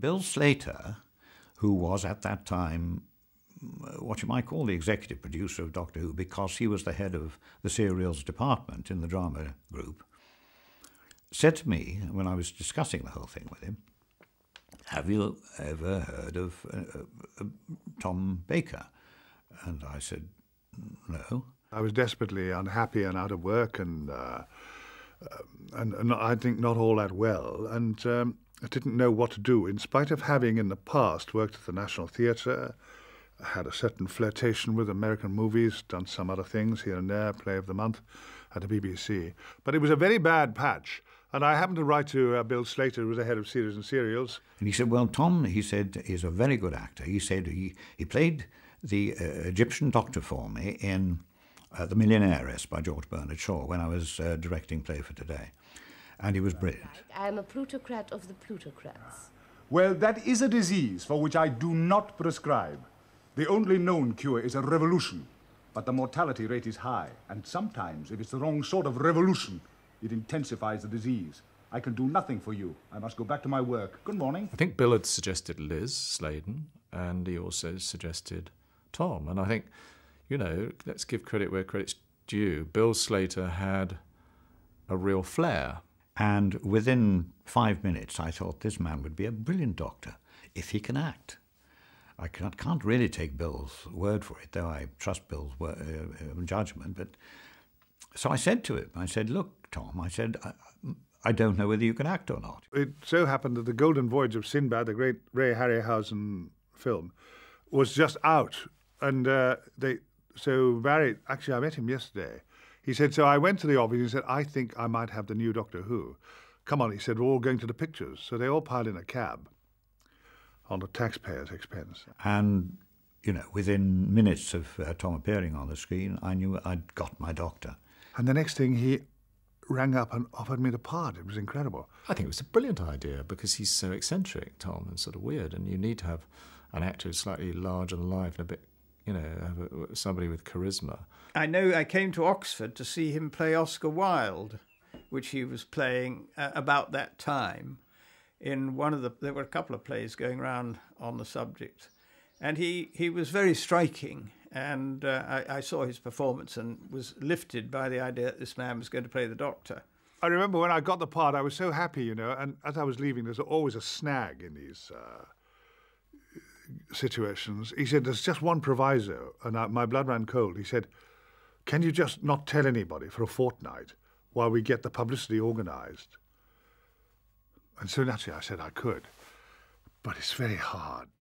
Bill Slater, who was at that time uh, what you might call the executive producer of Doctor Who because he was the head of the serials department in the drama group, said to me when I was discussing the whole thing with him, Have you ever heard of uh, uh, Tom Baker? And I said, No. I was desperately unhappy and out of work and. Uh, um, and, and, I think not all that well. And um, I didn't know what to do, in spite of having in the past worked at the National Theatre, had a certain flirtation with American movies, done some other things here and there, Play of the Month at the BBC. But it was a very bad patch. And I happened to write to uh, Bill Slater, who was the head of Series and Serials. And he said, Well, Tom, he said, is a very good actor. He said he, he played the uh, Egyptian doctor for me in uh, The Millionaires by George Bernard Shaw when I was uh, directing Play for Today and he was brilliant. I am a plutocrat of the plutocrats. Well, that is a disease for which I do not prescribe. The only known cure is a revolution, but the mortality rate is high, and sometimes, if it's the wrong sort of revolution, it intensifies the disease. I can do nothing for you. I must go back to my work. Good morning. I think Bill had suggested Liz Sladen, and he also suggested Tom. And I think, you know, let's give credit where credit's due. Bill Slater had a real flair and within five minutes, I thought this man would be a brilliant doctor if he can act. I can't really take Bill's word for it, though I trust Bill's uh, uh, judgment. But so I said to him, I said, "Look, Tom," I said, I, I don't know whether you can act or not." It so happened that the Golden Voyage of Sinbad, the great Ray Harryhausen film, was just out, and uh, they so Barry. Actually, I met him yesterday, he said, So I went to the office and said, I think I might have the new Doctor Who. Come on, he said, we're all going to the pictures. So they all piled in a cab on the taxpayer's expense. And, you know, within minutes of uh, Tom appearing on the screen, I knew I'd got my doctor. And the next thing he rang up and offered me the part. It was incredible. I think it was a brilliant idea because he's so eccentric, Tom, and sort of weird, and you need to have an actor who's slightly large and alive and a bit you know, somebody with charisma. I know I came to Oxford to see him play Oscar Wilde, which he was playing uh, about that time. In one of the, there were a couple of plays going round on the subject, and he he was very striking. And uh, I, I saw his performance and was lifted by the idea that this man was going to play the Doctor. I remember when I got the part, I was so happy, you know. And as I was leaving, there's always a snag in these uh, situations, he said, there's just one proviso, and I, my blood ran cold. He said, can you just not tell anybody for a fortnight while we get the publicity organised? And so naturally I said I could, but it's very hard.